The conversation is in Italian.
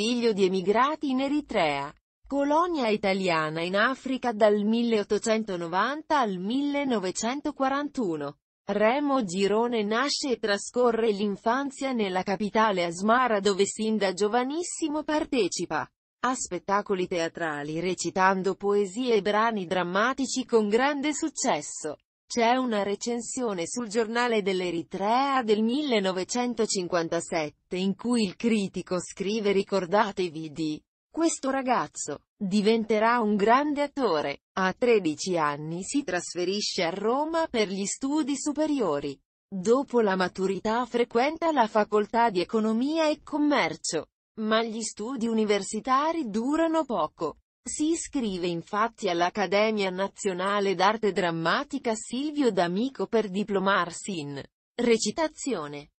figlio di emigrati in Eritrea, colonia italiana in Africa dal 1890 al 1941. Remo Girone nasce e trascorre l'infanzia nella capitale Asmara dove sin da giovanissimo partecipa a spettacoli teatrali recitando poesie e brani drammatici con grande successo. C'è una recensione sul giornale dell'Eritrea del 1957 in cui il critico scrive ricordatevi di questo ragazzo. Diventerà un grande attore. A 13 anni si trasferisce a Roma per gli studi superiori. Dopo la maturità frequenta la facoltà di economia e commercio. Ma gli studi universitari durano poco. Si iscrive infatti all'Accademia Nazionale d'Arte Drammatica Silvio D'Amico per diplomarsi in recitazione.